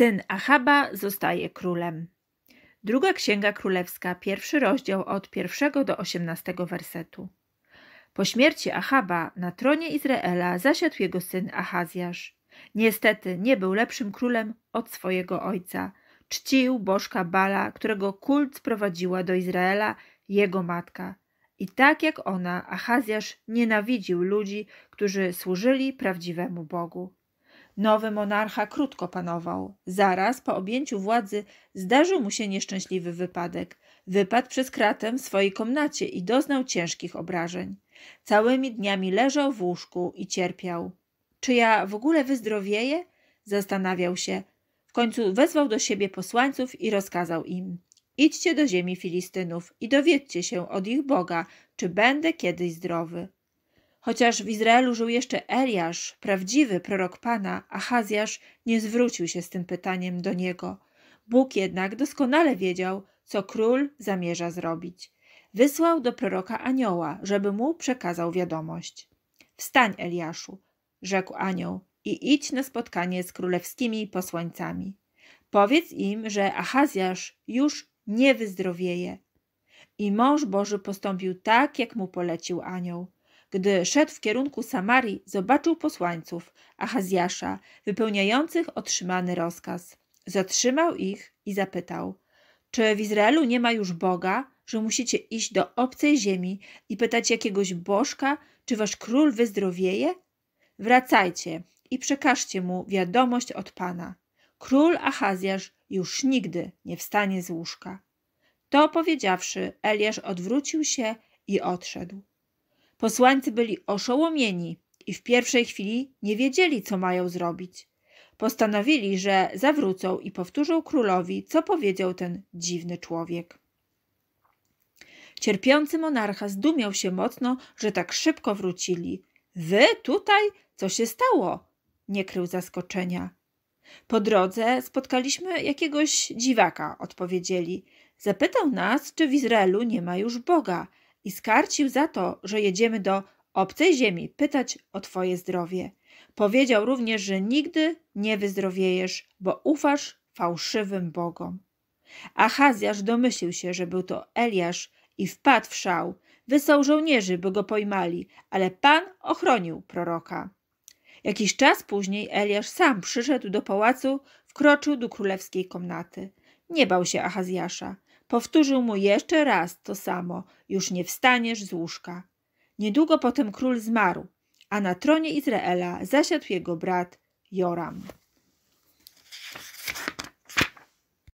Syn Achaba zostaje królem. Druga Księga Królewska, pierwszy rozdział od pierwszego do osiemnastego wersetu. Po śmierci Achaba na tronie Izraela zasiadł jego syn Ahazjasz. Niestety nie był lepszym królem od swojego ojca. Czcił bożka Bala, którego kult sprowadziła do Izraela jego matka. I tak jak ona, Ahazjasz nienawidził ludzi, którzy służyli prawdziwemu Bogu. Nowy monarcha krótko panował. Zaraz po objęciu władzy zdarzył mu się nieszczęśliwy wypadek. Wypadł przez kratę w swojej komnacie i doznał ciężkich obrażeń. Całymi dniami leżał w łóżku i cierpiał. Czy ja w ogóle wyzdrowieję? Zastanawiał się. W końcu wezwał do siebie posłańców i rozkazał im: Idźcie do ziemi Filistynów i dowiedzcie się od ich Boga, czy będę kiedyś zdrowy. Chociaż w Izraelu żył jeszcze Eliasz, prawdziwy prorok Pana, Achazjasz nie zwrócił się z tym pytaniem do niego. Bóg jednak doskonale wiedział, co król zamierza zrobić. Wysłał do proroka anioła, żeby mu przekazał wiadomość. Wstań, Eliaszu, rzekł anioł, i idź na spotkanie z królewskimi posłańcami. Powiedz im, że Achazjasz już nie wyzdrowieje. I mąż Boży postąpił tak, jak mu polecił anioł. Gdy szedł w kierunku Samarii, zobaczył posłańców Achazjasza, wypełniających otrzymany rozkaz. Zatrzymał ich i zapytał: Czy w Izraelu nie ma już Boga, że musicie iść do obcej ziemi i pytać jakiegoś bożka, czy wasz król wyzdrowieje? Wracajcie i przekażcie mu wiadomość od Pana. Król Achazjasz już nigdy nie wstanie z łóżka. To powiedziawszy, Eliasz odwrócił się i odszedł. Posłańcy byli oszołomieni i w pierwszej chwili nie wiedzieli, co mają zrobić. Postanowili, że zawrócą i powtórzą królowi, co powiedział ten dziwny człowiek. Cierpiący monarcha zdumiał się mocno, że tak szybko wrócili. Wy tutaj? Co się stało? Nie krył zaskoczenia. Po drodze spotkaliśmy jakiegoś dziwaka, odpowiedzieli. Zapytał nas, czy w Izraelu nie ma już Boga i skarcił za to, że jedziemy do obcej ziemi pytać o Twoje zdrowie. Powiedział również, że nigdy nie wyzdrowiejesz, bo ufasz fałszywym bogom. Achazjasz domyślił się, że był to Eliasz i wpadł w szał. Wysłał żołnierzy, by go pojmali, ale Pan ochronił proroka. Jakiś czas później Eliasz sam przyszedł do pałacu, wkroczył do królewskiej komnaty. Nie bał się Achazjasza. Powtórzył mu jeszcze raz to samo: Już nie wstaniesz z łóżka. Niedługo potem król zmarł, a na tronie Izraela zasiadł jego brat Joram.